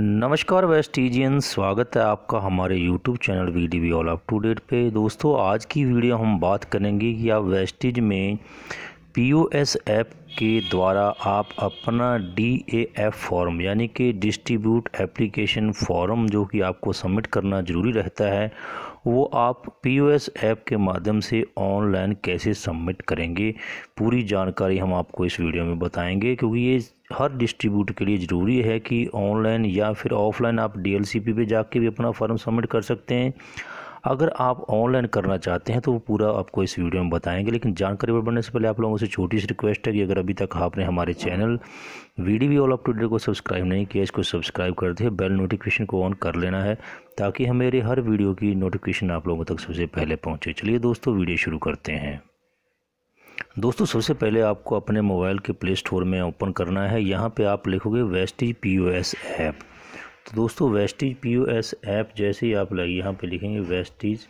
नमस्कार वेस्ट स्वागत है आपका हमारे YouTube channel V D V all up to date पे दोस्तों आज की वीडियो हम बात करेंगे कि आप वेस्टिज में पी ओ एस ऐप के द्वारा आप अपना डी ए एफ फॉर्म यानी कि डिस्ट्रीब्यूट एप्लीकेशन फॉर्म जो कि आपको सबमिट करना ज़रूरी रहता है वो आप पी ओ एस ऐप के माध्यम से ऑनलाइन कैसे सबमिट करेंगे पूरी जानकारी हम आपको इस वीडियो में बताएंगे क्योंकि ये हर डिस्ट्रीब्यूटर के लिए ज़रूरी है कि ऑनलाइन या फिर ऑफलाइन आप डी एल सी पी पे जाके भी अपना फॉर्म सबमिट कर सकते हैं अगर आप ऑनलाइन करना चाहते हैं तो वो पूरा आपको इस वीडियो में बताएंगे लेकिन जानकारी पर बढ़ने से पहले आप लोगों से छोटी सी रिक्वेस्ट है कि अगर अभी तक आपने हमारे channel V D all up to date को सब्सक्राइब नहीं किया इसको सब्सक्राइब कर दिए बेल नोटिफिकेशन को ऑन कर लेना है ताकि हमारे हर वीडियो की नोटिफिकेशन आप लोगों तक सबसे पहले पहुँचे चलिए दोस्तों वीडियो शुरू करते हैं दोस्तों सबसे पहले आपको अपने मोबाइल के प्ले स्टोर में ओपन करना है यहाँ पे आप लिखोगे वेस्टी पी ऐप तो दोस्तों Vestige P O S app जैसे ही आप लगे यहाँ पे लिखेंगे Vestige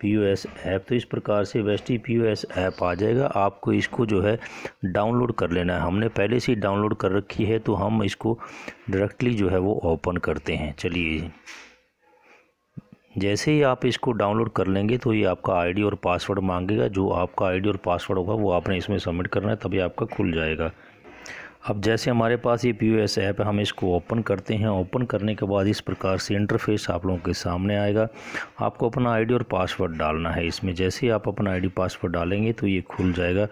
P O S app तो इस प्रकार से Vestige P O S app आ जाएगा आपको इसको जो है डाउनलोड कर लेना है हमने पहले से डाउनलोड कर रखी है तो हम इसको डायरेक्टली जो है वो ओपन करते हैं चलिए जैसे ही आप इसको डाउनलोड कर लेंगे तो ये आपका आईडी और पासवर्ड मांगेगा जो आपका आईडी और पासवर्ड होगा वो आपने इसमें सबमिट करना है तभी आपका खुल जाएगा अब जैसे हमारे पास ये पी एस ऐप है हम इसको ओपन करते हैं ओपन करने के बाद इस प्रकार से इंटरफेस आप लोगों के सामने आएगा आपको अपना आईडी और पासवर्ड डालना है इसमें जैसे ही आप अपना आईडी पासवर्ड डालेंगे तो ये खुल जाएगा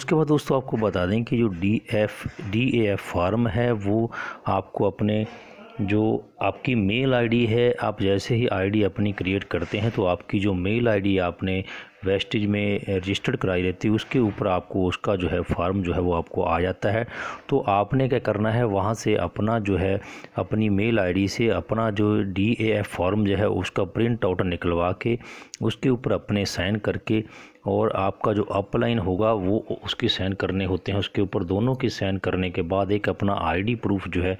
उसके बाद दोस्तों आपको बता दें कि जो D F D A F form है वो आपको अपने जो आपकी मेल आईडी है आप जैसे ही आईडी अपनी क्रिएट करते हैं तो आपकी जो मेल आईडी आपने वेस्टिज में रजिस्टर्ड कराई रहती है उसके ऊपर आपको उसका जो है फॉर्म जो है वो आपको आ जाता है तो आपने क्या करना है वहाँ से अपना जो है अपनी मेल आईडी से अपना जो डी ए एफ फॉर्म जो है उसका प्रिंट आउट निकलवा के उसके ऊपर अपने साइन करके और आपका जो अपलाइन होगा वो उसके साइन करने होते हैं उसके ऊपर दोनों के साइन करने के बाद एक अपना आईडी प्रूफ जो है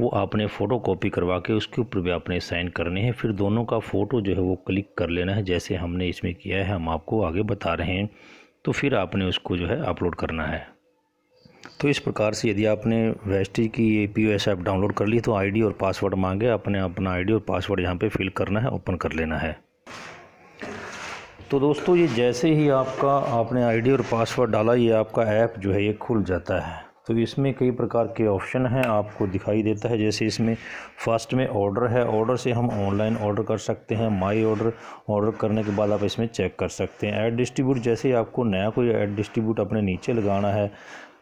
वो आपने फ़ोटो कॉपी करवा के उसके ऊपर भी आपने साइन करने हैं फिर दोनों का फ़ोटो जो है वो क्लिक कर लेना है जैसे हमने इसमें किया है हम आपको आगे बता रहे हैं तो फिर आपने उसको जो है अपलोड करना है तो इस प्रकार से यदि आपने वेस्टी की ये पी एस ऐप डाउनलोड कर ली तो आईडी और पासवर्ड मांगे आपने अपना आईडी और पासवर्ड यहाँ पे फिल करना है ओपन कर लेना है तो दोस्तों ये जैसे ही आपका आपने आईडी और पासवर्ड डाला ये आपका ऐप जो है ये खुल जाता है तो इसमें कई प्रकार के ऑप्शन हैं आपको दिखाई देता है जैसे इसमें फर्स्ट में ऑर्डर है ऑर्डर से हम ऑनलाइन ऑर्डर कर सकते हैं माई ऑर्डर ऑर्डर करने के बाद आप इसमें चेक कर सकते हैं ऐड डिस्ट्रीब्यूट जैसे आपको नया कोई ऐड डिस्ट्रीब्यूट अपने नीचे लगाना है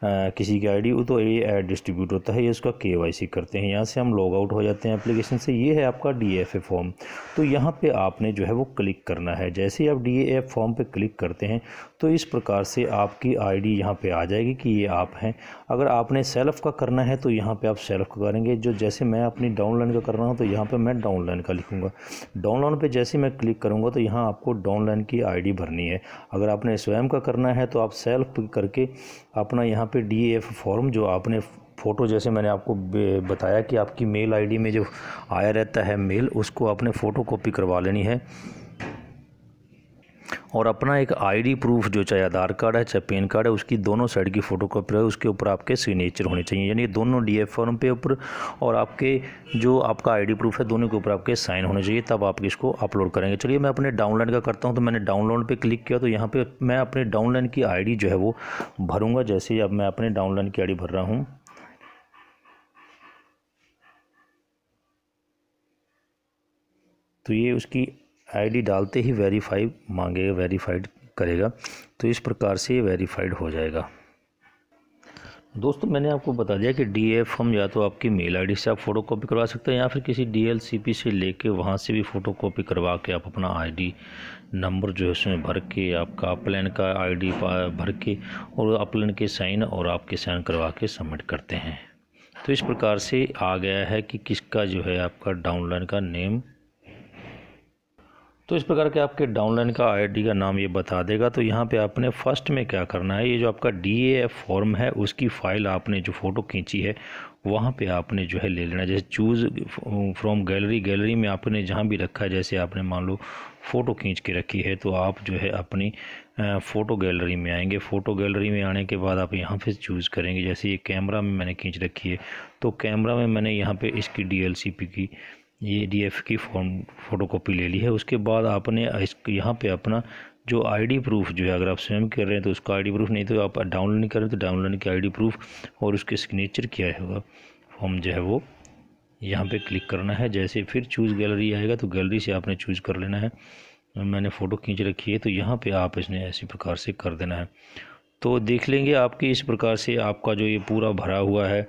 आ, किसी की आईडी हो तो ये ऐड डिस्ट्रीब्यूट होता है ये उसका के करते हैं यहाँ से हम लॉग आउट हो जाते हैं एप्लीकेशन से ये है आपका डी फॉर्म तो यहाँ पे आपने जो है वो क्लिक करना है जैसे ही आप डी फॉर्म पे क्लिक करते हैं तो इस प्रकार से आपकी आईडी यहाँ पर आ जाएगी कि ये आप हैं अगर आपने सेल्फ़ का करना है तो यहाँ पे आप सेल्फ़ का करेंगे जो जैसे मैं अपनी डाउनलाइन का कर रहा हूँ तो यहाँ पे मैं डाउनलाइन का लिखूँगा डाउनलाइन पे जैसे मैं क्लिक करूँगा तो यहाँ आपको डाउनलाइन की आईडी भरनी है अगर आपने स्वयं का करना है तो आप सेल्फ करके अपना यहाँ पर डी फॉर्म जो आपने फ़ोटो जैसे मैंने आपको बताया कि आपकी मेल आईडी में जो आया रहता है मेल उसको आपने फ़ोटो कापी करवा लेनी है और अपना एक आईडी प्रूफ जो चाहे आधार कार्ड है चाहे पैन कार्ड है उसकी दोनों साइड की फ़ोटो कॉपी रहे उसके ऊपर आपके सिग्नेचर होने चाहिए यानी दोनों डी एफ फॉर्म पे ऊपर और आपके जो आपका आईडी प्रूफ है दोनों के ऊपर आपके साइन होने चाहिए तब आप इसको अपलोड करेंगे चलिए मैं अपने डाउनलाइन का करता हूँ तो मैंने डाउनलोड पर क्लिक किया तो यहाँ पर मैं अपने डाउनलाइन की आई जो है वो भरूँगा जैसे अब मैं अपने डाउनलाइन की आई भर रहा हूँ तो ये उसकी आईडी डालते ही वेरीफाई मांगेगा वेरीफाइड करेगा तो इस प्रकार से ये वेरीफाइड हो जाएगा दोस्तों मैंने आपको बता दिया कि डी एफ फॉर्म या तो आपकी मेल आईडी से आप फ़ोटो कॉपी करवा सकते हैं या फिर किसी डी एल सी पी से लेके वहाँ से भी फ़ोटो कॉपी करवा के आप अपना आईडी नंबर जो है उसमें भर के आपका अपलाइन का आईडी भर के और अपलाइन के साइन और आपके साइन करवा के सबमिट करते हैं तो इस प्रकार से आ गया है कि किसका जो है आपका डाउनलाइन का नेम तो इस प्रकार के आपके डाउनलाइन का आईडी का नाम ये बता देगा तो यहाँ पे आपने फर्स्ट में क्या करना है ये जो आपका डी फॉर्म है उसकी फ़ाइल आपने जो फ़ोटो खींची है वहाँ पे आपने जो है ले लेना जैसे चूज़ फ्रॉम गैलरी गैलरी में आपने जहाँ भी रखा है जैसे आपने मान लो फ़ोटो खींच के रखी है तो आप जो है अपनी फ़ोटो गैलरी में आएंगे फ़ोटो गैलरी में आने के बाद आप यहाँ पे चूज़ करेंगे जैसे ये कैमरा में मैंने खींच रखी है तो कैमरा में मैंने यहाँ पे इसकी डी एल सी पी की ये एफ की फॉर्म फोटोकॉपी ले ली है उसके बाद आपने इस यहाँ पे अपना जो आईडी प्रूफ जो है अगर आप स्वयं कर रहे हैं तो उसका आईडी प्रूफ नहीं तो आप डाउनलोड नहीं कर रहे तो डाउनलोड की आईडी प्रूफ और उसके सिग्नेचर किया होगा फॉर्म जो है वो यहाँ पे क्लिक करना है जैसे फिर चूज़ गैलरी आएगा तो गैलरी से आपने चूज़ कर लेना है मैंने फ़ोटो खींच रखी है तो यहाँ पर आप इसने ऐसी प्रकार से कर देना है तो देख लेंगे आपकी इस प्रकार से आपका जो ये पूरा भरा हुआ है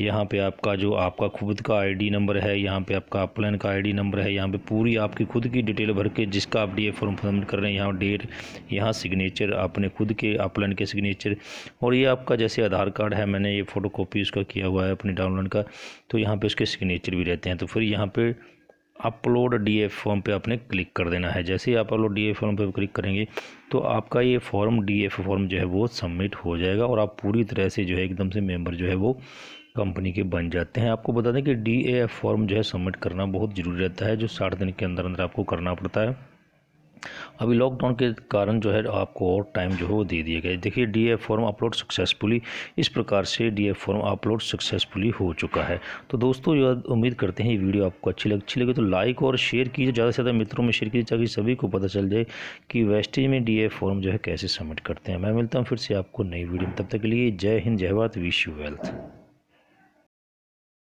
यहाँ पे आपका जो आपका खुद का आईडी नंबर है यहाँ पे आपका अपलाइन का आईडी नंबर है यहाँ पे पूरी आपकी खुद की डिटेल भर के जिसका आप डी फॉर्म सबमिट कर रहे हैं यहाँ डेट यहाँ सिग्नेचर अपने खुद के अपलाइन के सिग्नेचर और ये आपका जैसे आधार कार्ड है मैंने ये फ़ोटो कॉपी उसका किया हुआ है अपने डाउनलोड का तो यहाँ पर उसके सिग्नेचर भी रहते हैं तो फिर यहाँ पर अपलोड एफ फॉर्म पर आपने क्लिक कर देना है जैसे ही आप अपलोड एफ फॉर्म पर क्लिक करेंगे तो आपका ये फॉर्म एफ फॉर्म जो है वो सबमिट हो जाएगा और आप पूरी तरह से जो है एकदम से मेंबर जो है वो कंपनी के बन जाते हैं आपको बता दें कि डी ए एफ फॉर्म जो है सबमिट करना बहुत ज़रूरी रहता है जो साठ दिन के अंदर अंदर आपको करना पड़ता है अभी लॉकडाउन के कारण जो है आपको और टाइम जो है वो दे दिया गया देखिए D F form upload successfully इस प्रकार से D F form upload successfully हो चुका है तो दोस्तों ये उम्मीद करते हैं ये वीडियो आपको अच्छी लगे अच्छी लगे तो लाइक और शेयर कीजिए ज़्यादा से ज़्यादा मित्रों में शेयर कीजिए ताकि सभी को पता चल जाए कि वेस्टेज में डी फॉर्म जो है कैसे सबमिट करते हैं मैं मिलता हूँ फिर से आपको नई वीडियो में तब तक के लिए जय हिंद जय भारत विश यू वेल्थ